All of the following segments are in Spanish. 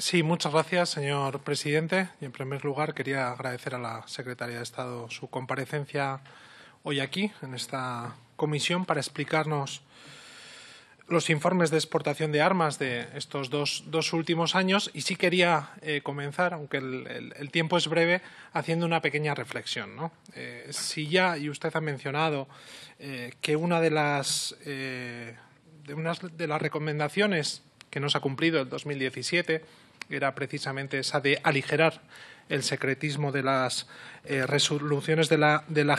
Sí, muchas gracias, señor presidente. Y en primer lugar, quería agradecer a la secretaria de Estado su comparecencia hoy aquí, en esta comisión, para explicarnos los informes de exportación de armas de estos dos, últimos años. Y sí quería eh, comenzar, aunque el, tiempo es breve, haciendo una pequeña reflexión. Eh, si ya, y usted ha mencionado, eh, que una de las, de unas de las recomendaciones que no se ha cumplido el 2017 era precisamente esa de aligerar el secretismo de las eh, resoluciones de la, de la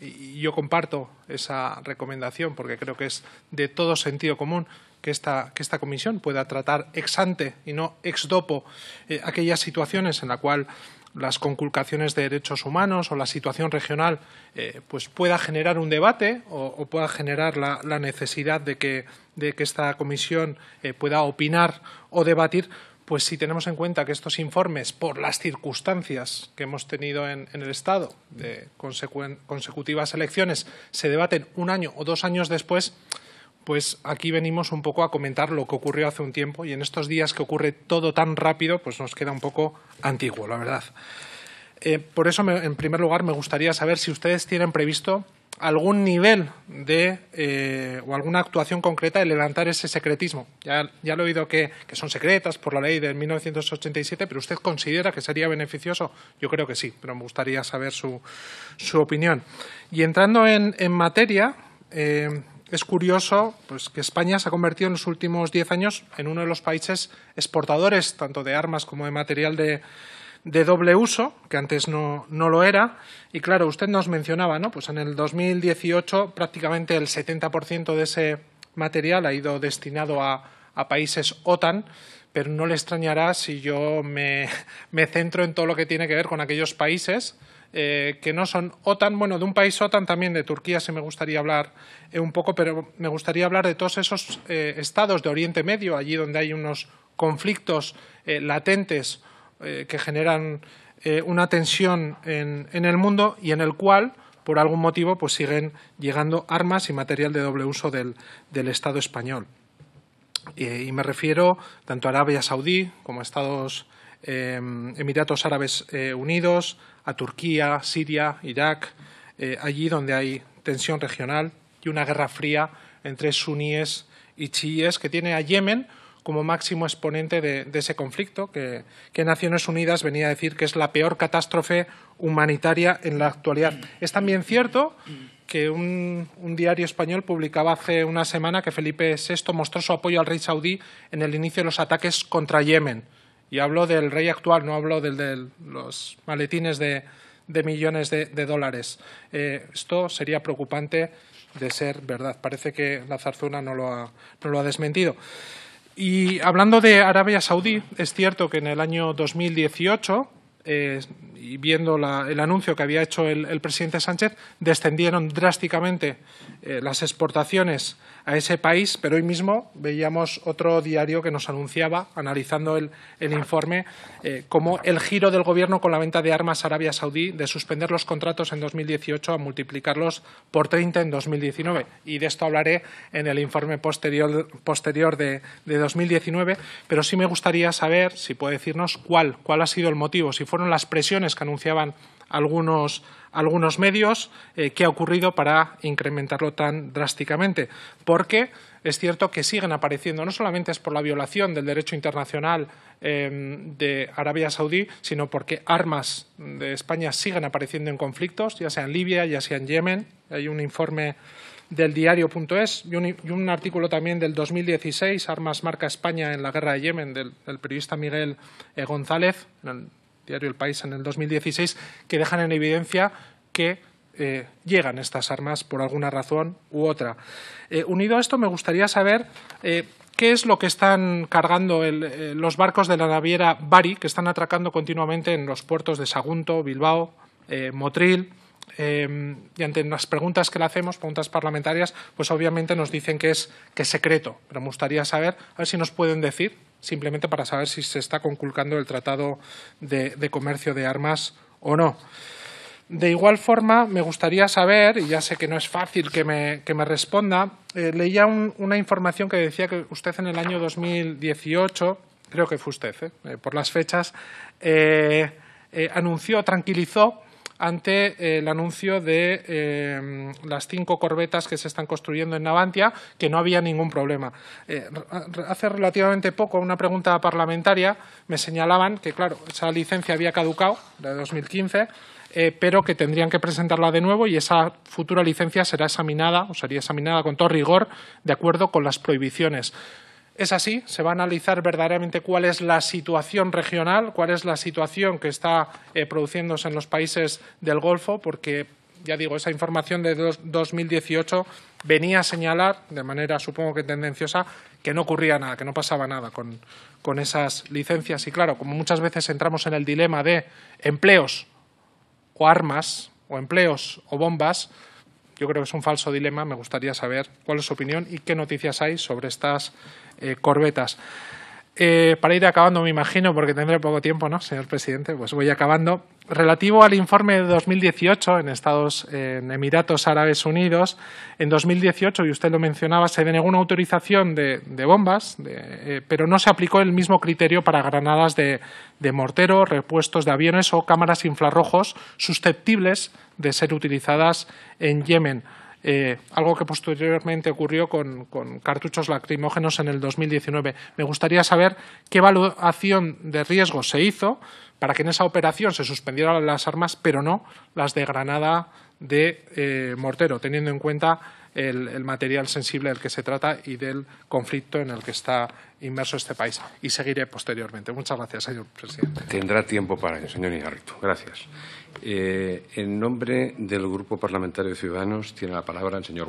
Y yo comparto esa recomendación porque creo que es de todo sentido común que esta, que esta comisión pueda tratar ex ante y no ex dopo eh, aquellas situaciones en las cuales las conculcaciones de derechos humanos o la situación regional eh, pues pueda generar un debate o, pueda generar la, necesidad de que, de que esta comisión eh, pueda opinar o debatir, pues si tenemos en cuenta que estos informes, por las circunstancias que hemos tenido en, el Estado de consecutivas elecciones, se debaten un año o dos años después, pues aquí venimos un poco a comentar lo que ocurrió hace un tiempo y en estos días que ocurre todo tan rápido, pues nos queda un poco antiguo, la verdad. Eh, por eso, en primer lugar, me gustaría saber si ustedes tienen previsto algún nivel de eh, o alguna actuación concreta de levantar ese secretismo. Ya, lo he oído que, son secretas por la ley de 1987, pero usted considera que sería beneficioso. Yo creo que sí, pero me gustaría saber su, opinión. Y entrando en, materia, eh, es curioso pues, que España se ha convertido en los últimos diez años en uno de los países exportadores tanto de armas como de material de, doble uso, que antes no, lo era. Y claro, usted nos mencionaba, ¿no? Pues en el 2018 prácticamente el 70% de ese material ha ido destinado a, países OTAN, pero no le extrañará si yo me centro en todo lo que tiene que ver con aquellos países eh, que no son OTAN, bueno, de un país OTAN también, de Turquía, sí me gustaría hablar eh, un poco, pero me gustaría hablar de todos esos eh, estados de Oriente Medio, allí donde hay unos conflictos latentes que generan una tensión en, el mundo y en el cual, por algún motivo, pues siguen llegando armas y material de doble uso del, del Estado español. y me refiero tanto a Arabia Saudí como a Estados eh, Emiratos Árabes eh, Unidos, a Turquía, Siria, Irak, eh, allí donde hay tensión regional y una guerra fría entre suníes y chiíes que tiene a Yemen como máximo exponente de, ese conflicto, que, Naciones Unidas venía a decir que es la peor catástrofe humanitaria en la actualidad. Es también cierto que un, diario español publicaba hace una semana que Felipe VI mostró su apoyo al rey saudí en el inicio de los ataques contra Yemen. Y hablo del rey actual, no hablo del de los maletines de, millones de, dólares. Eh, esto sería preocupante de ser verdad. Parece que la zarzuna no lo ha, no lo ha desmentido. Y hablando de Arabia Saudí, es cierto que en el año 2018 y viendo el anuncio que había hecho el, presidente Sánchez, descendieron drásticamente eh, las exportaciones a ese país, pero hoy mismo veíamos otro diario que nos anunciaba, analizando el, informe, eh, como el giro del Gobierno con la venta de armas a Arabia Saudí, de suspender los contratos en 2018 a multiplicarlos por 30 en 2019. Y de esto hablaré en el informe posterior, posterior de, de 2019, pero sí me gustaría saber, si puede decirnos, cuál, cuál ha sido el motivo, si fueron las presiones que anunciaban algunos, medios, eh, qué ha ocurrido para incrementarlo tan drásticamente. Porque es cierto que siguen apareciendo, no solamente es por la violación del derecho internacional em, de Arabia Saudí, sino porque armas de España siguen apareciendo en conflictos, ya sea en Libia, ya sea en Yemen. Hay un informe del diario.es y, y un, artículo también del 2016, Armas marca España en la guerra de Yemen, del, periodista Miguel eh, González, en diario El País en el 2016, que dejan en evidencia que eh, llegan estas armas por alguna razón u otra. Eh, unido a esto, me gustaría saber eh, qué es lo que están cargando los barcos de la naviera Bari, que están atracando continuamente en los puertos de Sagunto, Bilbao, Motril. y ante las preguntas que le hacemos, preguntas parlamentarias, pues obviamente nos dicen que es, que es secreto, pero me gustaría saber, a ver si nos pueden decir simplemente para saber si se está conculcando el Tratado de, Comercio de Armas o no. De igual forma, me gustaría saber, y ya sé que no es fácil que me, responda, eh, leía una información que decía que usted en el año 2018, creo que fue usted, eh, eh, por las fechas, anunció, tranquilizó ante eh, el anuncio de eh, las cinco corbetas que se están construyendo en Navantia, que no había ningún problema. Eh, hace relativamente poco, una pregunta parlamentaria, me señalaban que, claro, esa licencia había caducado, la de 2015, pero que tendrían que presentarla de nuevo y esa futura licencia será examinada o sería examinada con todo rigor de acuerdo con las prohibiciones es así, se va a analizar verdaderamente cuál es la situación regional, cuál es la situación que está eh, produciéndose en los países del Golfo, porque, ya digo, esa información de 2018 venía a señalar, de manera supongo que tendenciosa, que no ocurría nada, que no pasaba nada con esas licencias. Y claro, como muchas veces entramos en el dilema de empleos o armas o empleos o bombas, yo creo que es un falso dilema. Me gustaría saber cuál es su opinión y qué noticias hay sobre estas eh, corbetas. Eh, para ir acabando, me imagino, porque tendré poco tiempo, ¿no, señor presidente? Pues voy acabando. Relativo al informe de 2018 en, Estados, Emiratos Árabes Unidos, en 2018, y usted lo mencionaba, se denegó una autorización de, bombas, eh, pero no se aplicó el mismo criterio para granadas de, de mortero, repuestos de aviones o cámaras infrarrojos susceptibles de ser utilizadas en Yemen. Eh, algo que posteriormente ocurrió con, con, cartuchos lacrimógenos en el 2019. Me gustaría saber qué evaluación de riesgo se hizo para que en esa operación se suspendieran las armas, pero no las de Granada, de eh, mortero, teniendo en cuenta el, material sensible del que se trata y del conflicto en el que está inmerso este país. Y seguiré posteriormente. Muchas gracias, señor presidente. Tendrá tiempo para ello, señor Iñárritu. Gracias. Eh, en nombre del Grupo Parlamentario de Ciudadanos tiene la palabra el señor.